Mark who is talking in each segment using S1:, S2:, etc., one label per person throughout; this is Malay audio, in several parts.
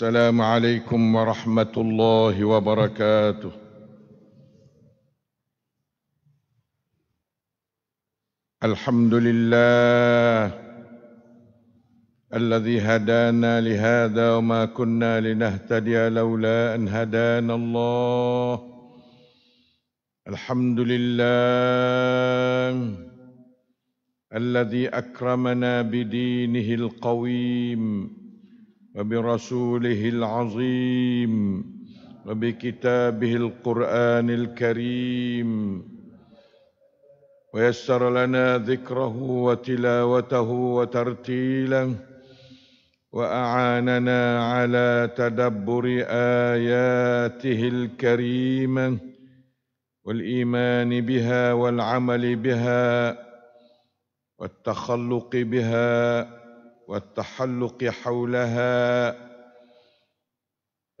S1: السلام عليكم ورحمة الله وبركاته
S2: الحمد لله الذي هدانا لهذا وما كنا لنهتدي لولا أن هدانا الله الحمد لله الذي أكرمنا بدينه القويم وبرسوله العظيم وبكتابه القرآن الكريم ويسر لنا ذكره وتلاوته وترتيله وأعاننا على تدبر آياته الكريمة والإيمان بها والعمل بها والتخلق بها والتحلق حولها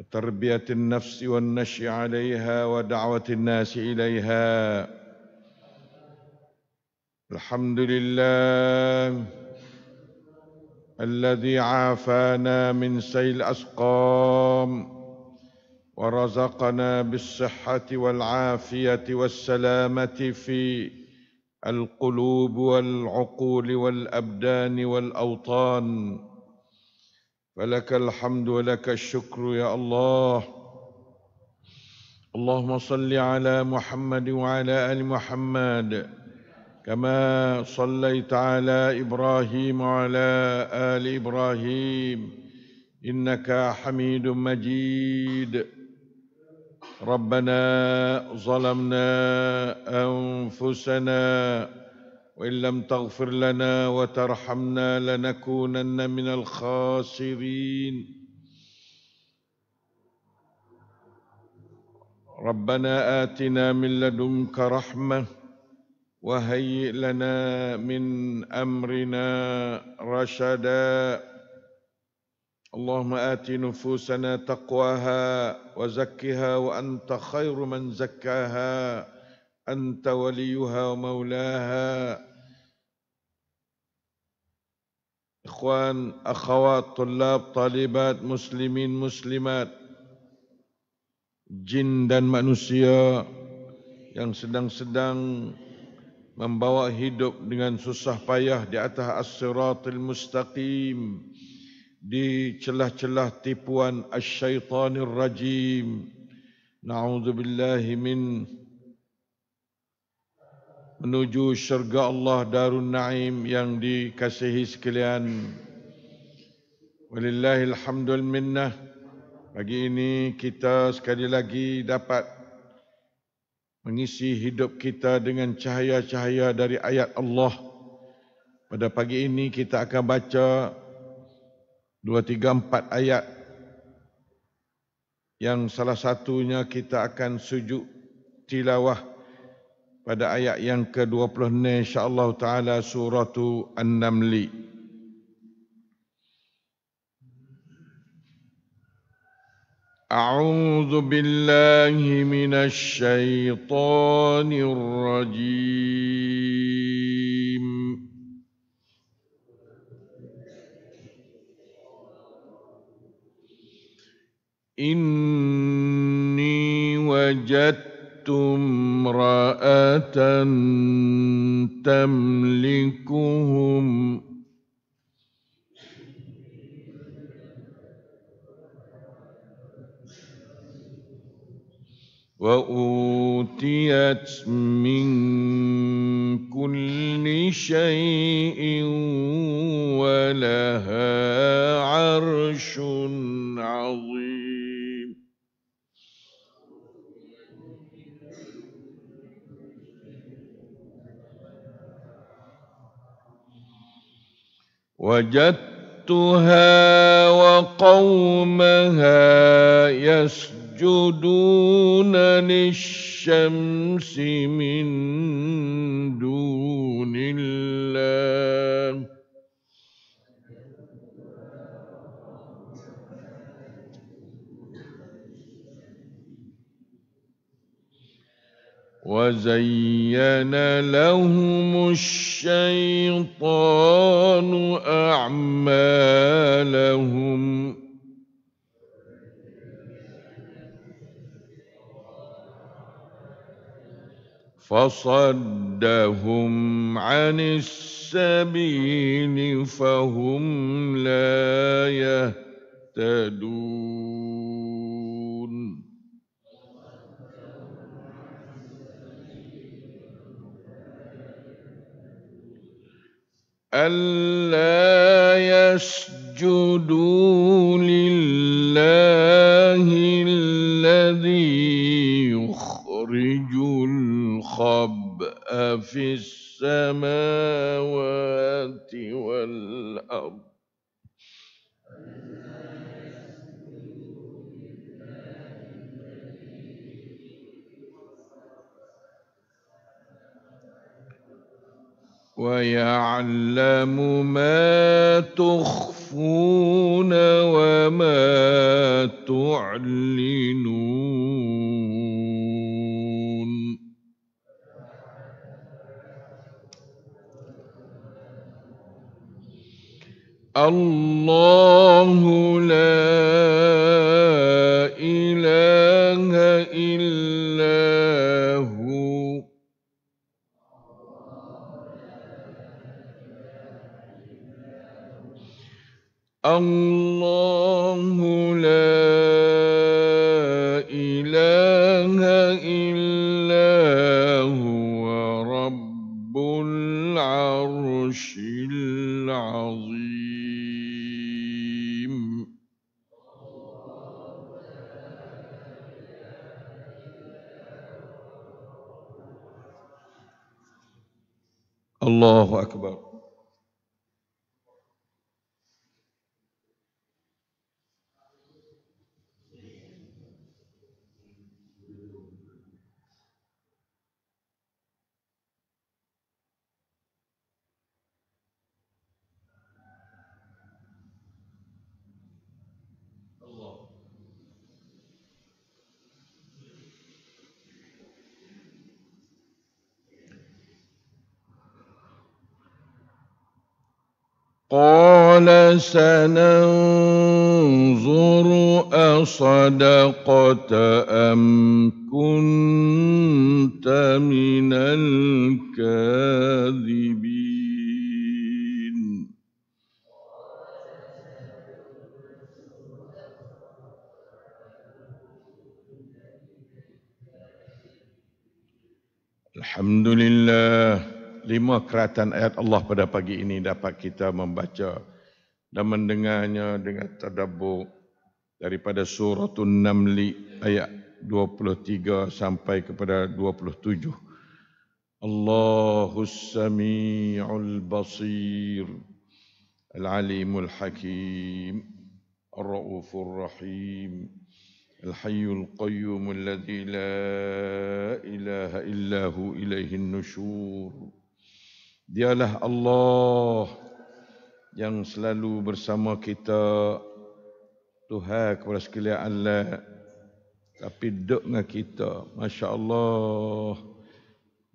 S2: وتربية النفس والنشي عليها ودعوة الناس إليها الحمد لله الذي عافانا من سيل الأسقام ورزقنا بالصحة والعافية والسلامة في القلوب والعقول والابدان والاوطان فلك الحمد ولك الشكر يا الله اللهم صل على محمد وعلى ال محمد كما صليت على ابراهيم وعلى ال ابراهيم انك حميد مجيد ربنا ظلمنا انفسنا وان لم تغفر لنا وترحمنا لنكونن من الخاسرين ربنا اتنا من لدنك رحمه وهيئ لنا من امرنا رشدا اللهم ات نفوسنا تقواها وزكها وانت خير من زكاها انت وليها ومولاها اخوان اخوات طلاب طالبات مسلمين مسلمات جن dan manusia yang sedang-sedang membawa hidup dengan susah payah di atas as-siratul mustaqim di celah-celah tipuan asyaitanir rajim. Na'udzubillahi min menuju syurga Allah Darun Naim yang dikasihi sekalian. Walillahil hamdul minnah. Pagi ini kita sekali lagi dapat mengisi hidup kita dengan cahaya-cahaya dari ayat Allah. Pada pagi ini kita akan baca dua, tiga, empat ayat yang salah satunya kita akan sujud tilawah pada ayat yang ke-26 insya-Allah taala surah An-Naml. أعوذ
S1: بالله من الشيطان الرجيم إني وجدت امرأة تملكهم وأوتيت من كل شيء ولها عرش وجدتها وقومها يسجدون للشمس من دون الله وزين لهم الشيطان أعمالهم فصدهم عن السبيل فهم لا يهتدون ألا يسجدوا لله الذي يخرج الخبأ في السماوات والأرض ويعلم ما تخفون وما تعلنون الله لا الله لا إله إلا هو رب العرش العظيم
S2: الله أكبر
S1: سننظر أصدقت أم كنت من الكاذبين
S2: الحمد لله lima keratan ayat Allah pada pagi ini dapat kita membaca dan mendengarnya dengan tadabbur daripada surah An-Naml ayat 23 sampai kepada 27 Allahu Samiul Basir Al Alimul Hakim Ar Raufur Rahim Al Hayyul Qayyum alladzi la ilaha illa hu ilaihin nusyur Dialah Allah yang selalu bersama kita Tuhan kepada sekalian Allah tapi duduk dengan kita Masya Allah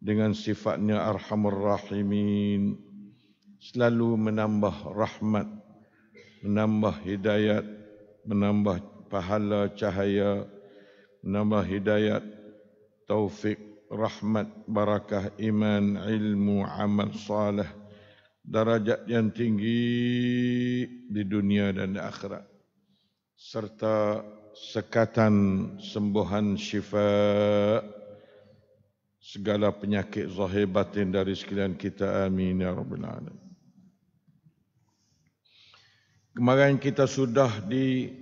S2: dengan sifatnya Arhamur Rahimin selalu menambah rahmat menambah hidayat menambah pahala cahaya menambah hidayat taufik rahmat barakah iman ilmu amal salih darajat yang tinggi di dunia dan di akhirat serta sekatan sembuhan syifa segala penyakit zahir batin dari sekalian kita amin ya rabbal alamin kemarin kita sudah di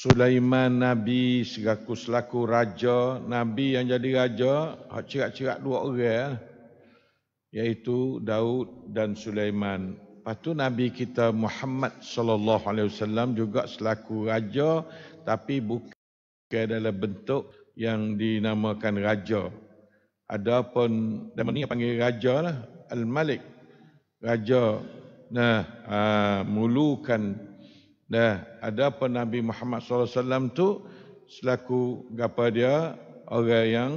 S2: Sulaiman Nabi segaku selaku raja, Nabi yang jadi raja, cirak-cirak dua orang. Eh yaitu Daud dan Sulaiman. Patu Nabi kita Muhammad sallallahu alaihi wasallam juga selaku raja tapi bukan dalam bentuk yang dinamakan raja. Adapun dan ini yang panggil raja lah, Al-Malik. Raja nah aa, ha, mulukan nah adapun Nabi Muhammad sallallahu alaihi wasallam tu selaku gapa dia orang yang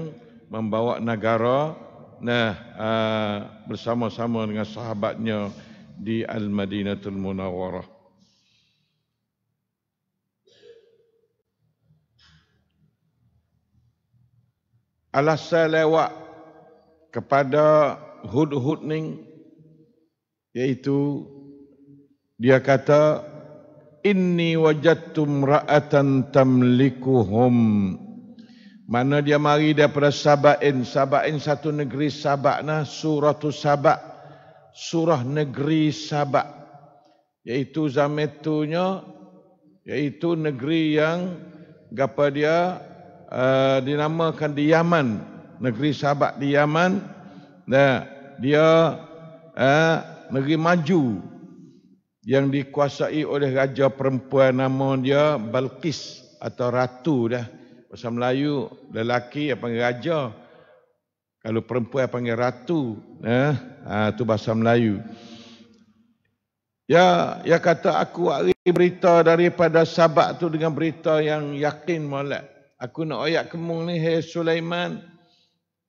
S2: membawa negara Nah, ah, bersama-sama dengan sahabatnya di Al-Madinatul Munawwarah. saya lewat kepada hud-hud ni iaitu dia kata inni wajadtum ra'atan tamlikuhum mana dia mari daripada Sabain. Sabain satu negeri Sabak nah surah tu Sabak. Surah negeri Sabak. Iaitu zametunya iaitu negeri yang gapa dia uh, dinamakan di Yaman, negeri Sabak di Yaman. Nah, dia uh, negeri maju yang dikuasai oleh raja perempuan nama dia Balkis atau ratu dah. Bahasa Melayu lelaki yang panggil raja. Kalau perempuan panggil ratu. Eh? Ha, itu bahasa Melayu. Ya, ya kata aku hari berita daripada sabak tu dengan berita yang yakin malak. Aku nak oyak kemung ni, hei Sulaiman.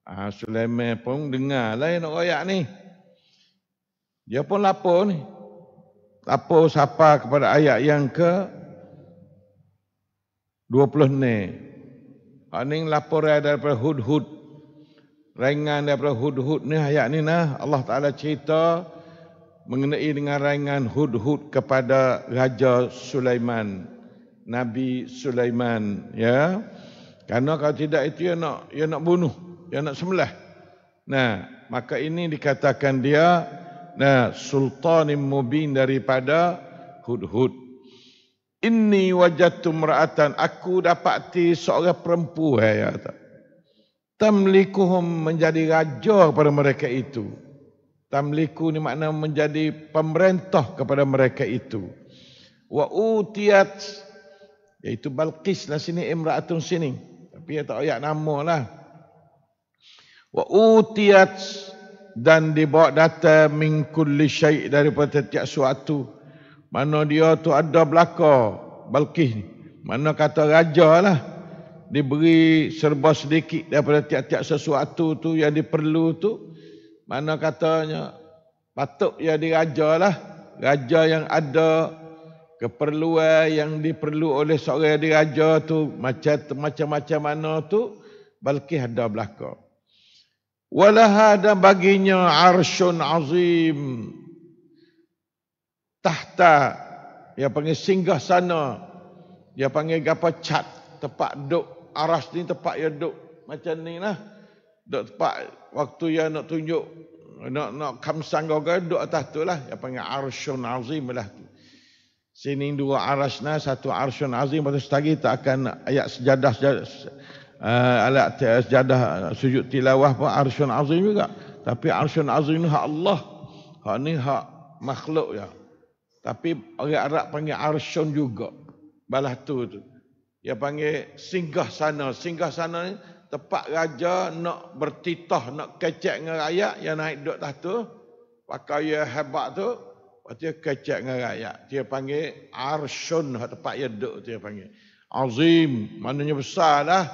S2: Ah ha, Sulaiman pun dengar lah yang nak oyak ni. Dia pun lapor ni. Lapor siapa kepada ayat yang ke 20 ni. Aning laporan daripada hud-hud. Rengan daripada hud-hud ni ayat ni nah Allah Taala cerita mengenai dengan rengan hud-hud kepada Raja Sulaiman, Nabi Sulaiman, ya. Karena kalau tidak itu ia nak ia nak bunuh, ia nak sembelah. Nah, maka ini dikatakan dia nah sultanim mubin daripada hud-hud. Inni wajatu mra'atan aku dapati seorang perempuan ya ta. Tamlikuhum menjadi raja kepada mereka itu. Tamliku ni makna menjadi pemerintah kepada mereka itu. Wa utiyat iaitu Balqis lah sini imra'atun sini. Tapi ya tak ayat nama lah. Wa utiyat dan dibawa data min kulli daripada tiap suatu. Mana dia tu ada belaka Balkis ni. Mana kata raja lah. Diberi serba sedikit daripada tiap-tiap sesuatu tu yang diperlu tu. Mana katanya patut yang diraja lah. Raja yang ada keperluan yang diperlu oleh seorang yang diraja tu. Macam-macam mana tu. Balkis ada belaka. Walaha dan baginya arsyun azim tahta dia panggil singgah sana dia panggil gapa cat tempat duk aras ni tempat dia duk macam ni lah duk tempat waktu dia nak tunjuk nak nak kam kamsang gaga duk atas tu lah dia panggil arsyun azim lah tu sini dua aras nah satu arsyun azim waktu setagi tak akan ayat sejadah sejadah eh, alat uh, sejadah eh, sujud tilawah pun arsyun azim juga tapi arsyun azim ni hak Allah hak ni hak makhluk ya. Tapi orang Arab panggil Arshon juga. Balah tu tu. Dia panggil singgah sana. Singgah sana ni tempat raja nak bertitah, nak kecek dengan rakyat yang naik duduk atas tu. Pakai dia hebat tu. Lepas dia kecek dengan rakyat. Dia panggil Arshon ha, tempat dia duduk dia panggil. Azim. Maknanya besar lah.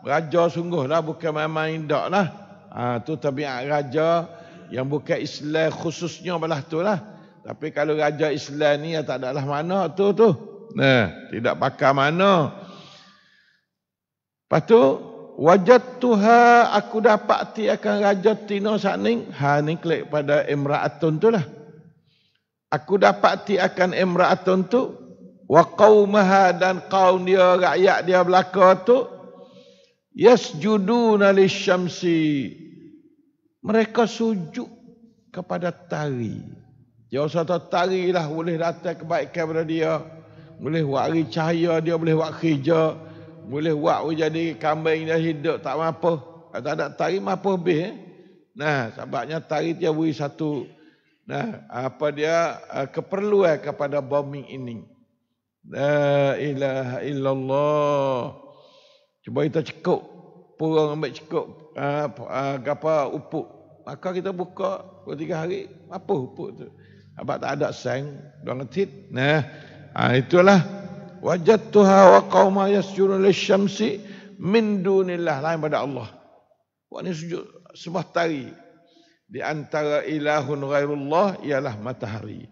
S2: Raja sungguh lah. Bukan main-main indah lah. Ha, tu tabiat raja yang bukan Islam khususnya balah tu lah. Tapi kalau raja Islam ni ya tak adalah mana tu tu. Nah, tidak pakai mana. Lepas tu wajad tuha aku dapat ti akan raja tino saning. Ha ni klik pada imraatun tu lah. Aku dapat ti akan imraatun tu wa qaumaha dan kaum dia rakyat dia belaka tu yasjuduna lisyamsi. Mereka sujud kepada tarikh. Dia rasa tertari lah boleh datang kebaikan pada dia. Boleh buat cahaya dia, boleh buat kerja. Boleh buat jadi kambing dia hidup tak apa. Kalau ah, tak ada tari, mampu lebih. Eh? Nah, sebabnya tari dia beri satu nah apa dia ah, keperluan kepada bombing ini. La ilaha illallah. Cuba kita cekup. Purang ambil cekup. Uh, uh, ah, apa upuk. Maka kita buka dua tiga hari. Apa upuk tu? Abah tak ada sang, dua ngetit. Nah, ha, itulah wajah Tuhan wa kaum ayat surah le min dunillah lain pada Allah. Wah ini sujud sembah tari. Di antara ilahun ghairullah ialah matahari.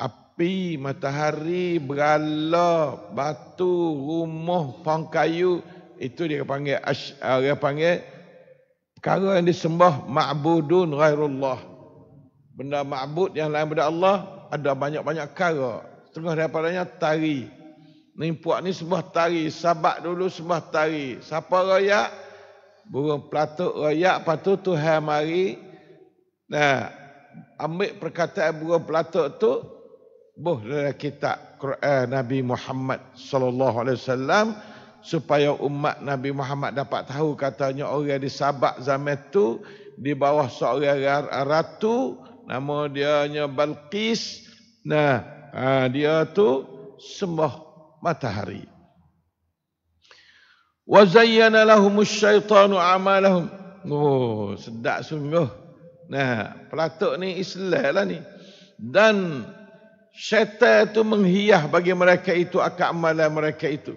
S2: Api, matahari, berala, batu, rumah, pang kayu. Itu dia panggil, ah, dia panggil perkara yang disembah ma'budun ghairullah benda ma'bud yang lain benda Allah ada banyak-banyak cara. Setengah daripadanya tari. Ni puak ni sebuah tari, sabak dulu sebuah tari. Siapa raya? Burung pelatuk raya, lepas tu Tuhan mari. Nah, ambil perkataan burung pelatuk tu boh dalam kitab Quran Nabi Muhammad sallallahu alaihi wasallam supaya umat Nabi Muhammad dapat tahu katanya orang di sabak zaman tu di bawah seorang ratu nama dia nya Balqis. Nah, ha, dia tu sembah matahari. Wa zayyana lahum syaitanu amalahum. Oh, sedak sungguh. Nah, pelatuk ni Islam lah ni. Dan syaitan tu menghiyah bagi mereka itu akal amalan mereka itu.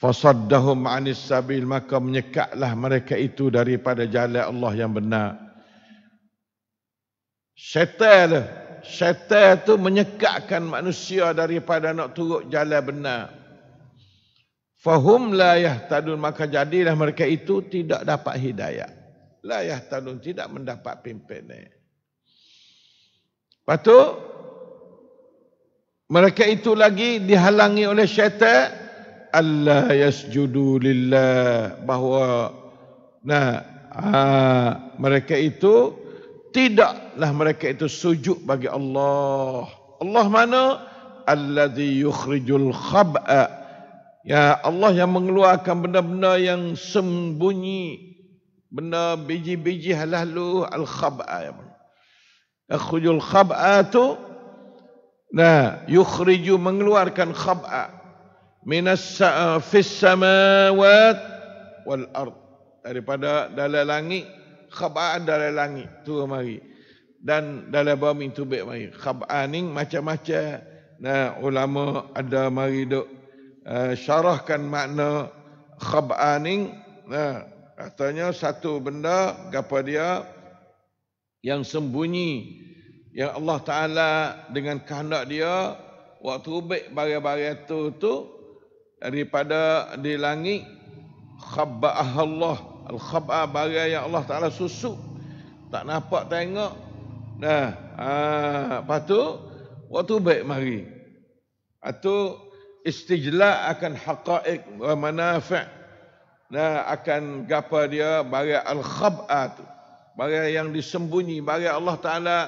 S2: Fasaddahum anis sabil maka menyekatlah mereka itu daripada jalan Allah yang benar. Syaitan tu. Syaitan tu menyekatkan manusia daripada nak turut jalan benar. Fahum la yahtadun maka jadilah mereka itu tidak dapat hidayah. La yahtadun tidak mendapat pimpin ni. Lepas tu, mereka itu lagi dihalangi oleh syaitan. Allah yasjudu lillah. Bahawa nah, aa, ah, mereka itu tidaklah mereka itu sujud bagi Allah. Allah mana? Alladhi yukhrijul khab'a. Ya Allah yang mengeluarkan benda-benda yang sembunyi. Benda biji-biji halalu al-khab'a. Ya Akhujul khab'a tu. Nah, yukhriju mengeluarkan khab'a. Minas fis samawat wal ard. Daripada dalam langit khabaan dari langit tu mari dan dalam bumi tu baik mari khabaan macam-macam nah ulama ada mari dok uh, eh, syarahkan makna khabaan nah katanya satu benda gapa dia yang sembunyi yang Allah Taala dengan kehendak dia waktu baik bagai-bagai tu tu daripada di langit khabaah Allah Al-Khab'a bagai yang Allah Ta'ala susuk. Tak nampak tengok. Nah, ha, lepas tu, waktu baik mari. Atau istijlah akan haqa'ik wa manafi' Nah, akan gapa dia bagai Al-Khab'a tu. Bagai yang disembunyi, bagai Allah Ta'ala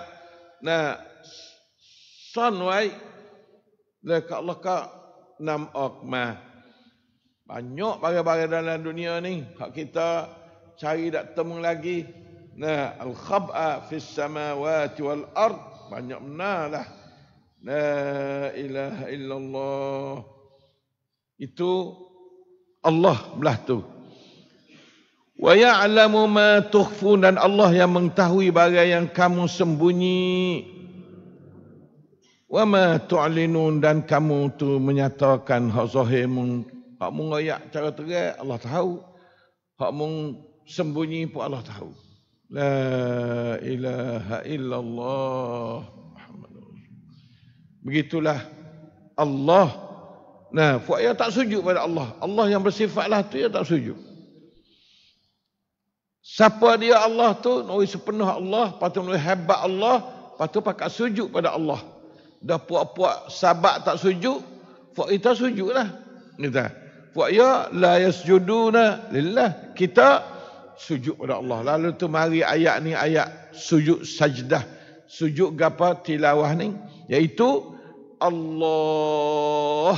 S2: nah, sunway, Dekat Allah Ta'ala nam akmah. Banyak barang-barang dalam dunia ni hak kita cari tak temu lagi. Nah, al-khab'a fis samawati wal ard banyak menalah. La ilaha illallah. Itu Allah belah tu. Wa ya'lamu ma tukhfun dan Allah yang mengetahui barang yang kamu sembunyi. Wa ma tu'linun dan kamu tu menyatakan hak zahirmu Hak mung ayak cara terang Allah tahu. Hak mung sembunyi pun Allah tahu. La ilaha illallah Muhammadur. Begitulah Allah. Nah, fuak yang tak sujud pada Allah. Allah yang bersifat bersifatlah tu yang tak sujud. Siapa dia Allah tu? Nuri sepenuh Allah, patut nuri hebat Allah, patut pakai sujud pada Allah. Dah puak-puak sahabat tak sujud, fuak itu sujudlah. Ni tak? Fa'ya la yasjuduna lillah. Kita sujud kepada Allah. Lalu tu mari ayat ni ayat sujud sajdah. Sujud gapa tilawah ni? Iaitu Allah.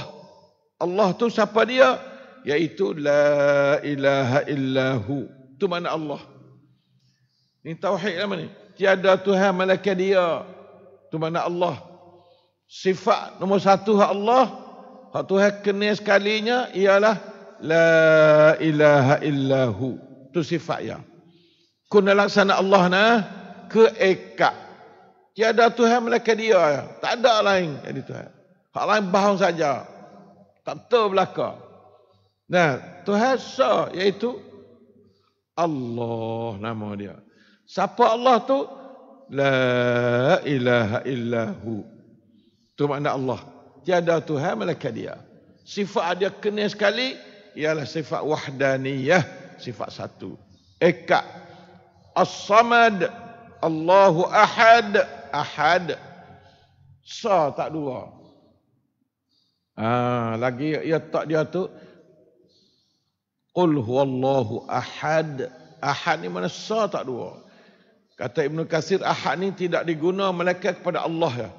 S2: Allah tu siapa dia? Iaitu la ilaha illahu. Tu mana Allah. Ini tauhid nama ni. Tiada Tuhan malaikat dia. Tu mana Allah. Sifat nombor satu Allah. Hak Tuhan kena sekalinya ialah la ilaha illahu. Tu sifat yang. Kuna laksana Allah na keekak. Tiada Tuhan melainkan dia. Tak ada lain jadi Tuhan. Hak lain bahang saja. Tak tahu belaka. Nah, Tuhan so iaitu Allah nama dia. Siapa Allah tu? La ilaha illahu. Tu makna Allah tiada Tuhan melainkan dia. Sifat dia kena sekali ialah sifat wahdaniyah, sifat satu. Eka. As-Samad Allahu Ahad Ahad Sa tak dua. Ah, lagi ya tak dia tu Qul huwallahu ahad. Ahad ni mana sa tak dua. Kata Ibn Kasir ahad ni tidak diguna melainkan kepada Allah ya.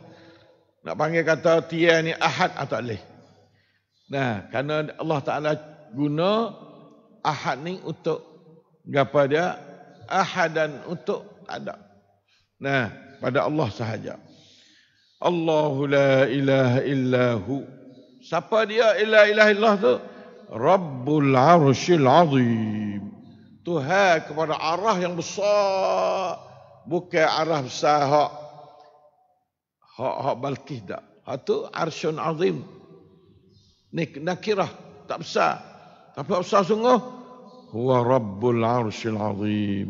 S2: Nak panggil kata tia ni ahad atau ah, leh. Nah, karena Allah Taala guna ahad ni untuk gapa dia? Ahad dan untuk ada. Nah, pada Allah sahaja. Allahu la ilaha illahu. Siapa dia ilah ilah Allah tu? Rabbul arshil azim. Tuhan kepada arah yang besar. Bukan arah besar. Hak-hak balkih tak. Itu ha, arsyun azim. Nakirah. Tak besar. Tapi besar sungguh. Huwa rabbul arsyun azim.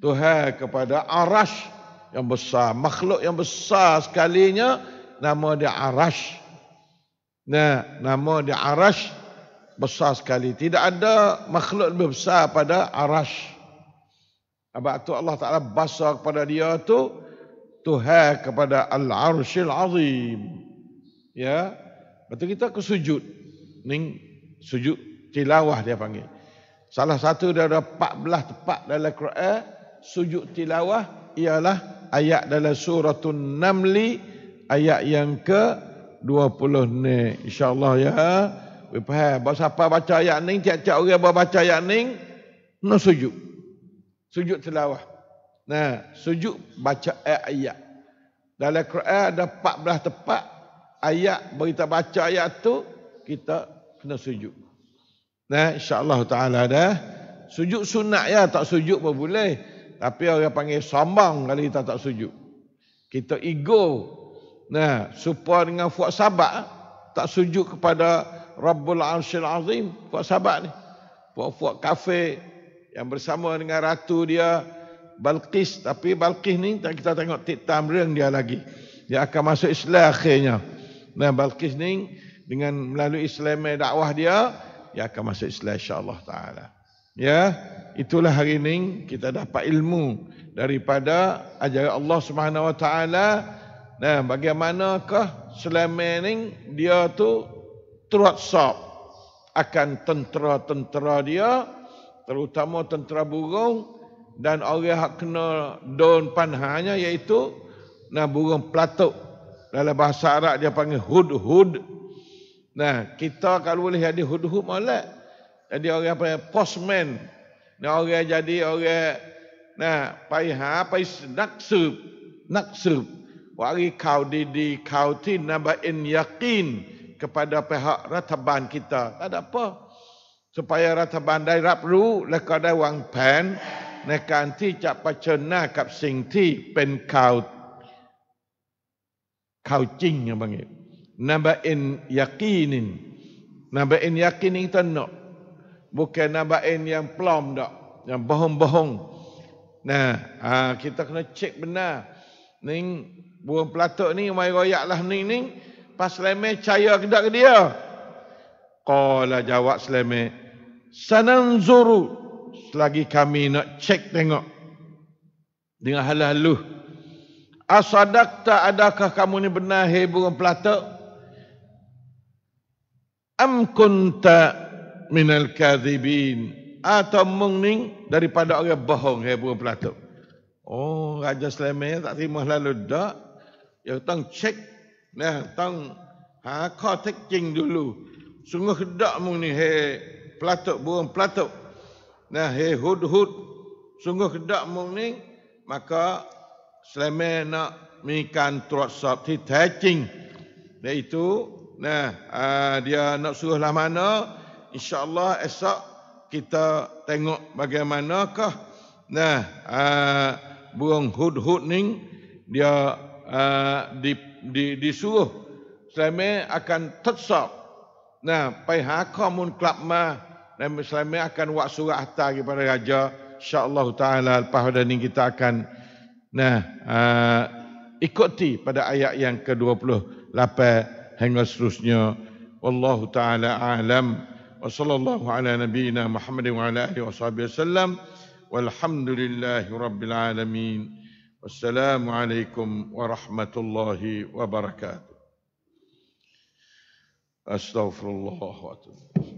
S2: Tuhan kepada arash yang besar. Makhluk yang besar sekalinya. Nama dia arash. Nah, nama dia arash. Besar sekali. Tidak ada makhluk lebih besar pada arash. Abah tu Allah Ta'ala basar kepada dia tu. Tuha kepada Al-Arshil Azim. Ya. Lepas kita ke sujud. Ning sujud tilawah dia panggil. Salah satu dia ada 14 tepat dalam Quran. Sujud tilawah ialah ayat dalam surah Namli ayat yang ke 20 ni. InsyaAllah ya. Bapak, bahasa apa baca ayat ni, tiap-tiap orang baca ayat ni, nak sujud. Sujud tilawah. Nah, sujud baca ayat. -ayat. Dalam Quran ada 14 tempat ayat berita baca ayat tu kita kena sujud. Nah, insya-Allah taala dah sujud sunat ya, tak sujud pun boleh. Tapi orang panggil sombong kalau kita tak sujud. Kita ego. Nah, supaya dengan fuad sabak tak sujud kepada Rabbul Arshil Azim, fuad sabak ni. Fuad-fuad kafir yang bersama dengan ratu dia, Balqis tapi Balqis ni kita tengok tit tamreng dia lagi. Dia akan masuk Islam akhirnya. Nah Balqis ni dengan melalui Islam dakwah dia dia akan masuk Islam insya-Allah taala. Ya, itulah hari ini kita dapat ilmu daripada ajaran Allah Subhanahu Wa Taala. Nah, bagaimanakah Sulaiman dia tu terotsop akan tentera-tentera dia terutama tentera burung dan orang hak kena daun panhanya iaitu nah burung pelatuk dalam bahasa Arab dia panggil hudhud nah kita kalau boleh jadi hudhud molek jadi orang apa postman nah orang jadi orang nah paiha pai ha, nak sub wari kau di di kau ti nabain yakin kepada pihak rataban kita tak ada apa supaya rataban dai rap ru lekada wang pan? ในการที่จะ,ะเผชิญหน้ากับสิ่งที่เป็นข่าวข่าวจริงอย่างบางอย่างนับเอ็นยากีนินนับเอ็นยากินิงตันเนาะบุคคลนับเอ็นยังปลอมดอกยังบ่งบ่งนะอ่าคิดต้องเช็คบ้างนิ่งบวงปลาตุกนี่ไม่ก็อยากละนิ่งนิ่งพัสเลเมชายกระดักเดียวกอลาจาวัสเลเมสันนซูรุ lagi kami nak cek tengok dengan halalu asadakta adakah kamu ni benar hai burung pelata am kunta minal kadhibin atau mengning daripada orang bohong hai burung pelata oh raja sleman tak terima lalu dak ya tang cek nah tang ha kau cek dulu sungguh dak mung ni hai pelatuk burung pelatuk Nah, hey, hud hud, sungguh kedak mung ni, maka selama nak mikan truat sop ti tacing. Dan itu, nah, uh, dia nak suruh lah mana, insyaAllah esok kita tengok bagaimanakah nah uh, ah, burung hud hud ni dia uh, di, di, disuruh selama akan tetap nah pai hak mun kelab mah Nabi Sulaiman akan buat surat hatta kepada raja. InsyaAllah ta'ala lepas pada ni kita akan nah, uh, ikuti pada ayat yang ke-28 hingga seterusnya. Wallahu ta'ala alam. Wa sallallahu ala nabiyina Muhammad wa ala alihi wa sahbihi Walhamdulillahi rabbil alamin. Wassalamualaikum warahmatullahi wabarakatuh. Astaghfirullah wa atubu.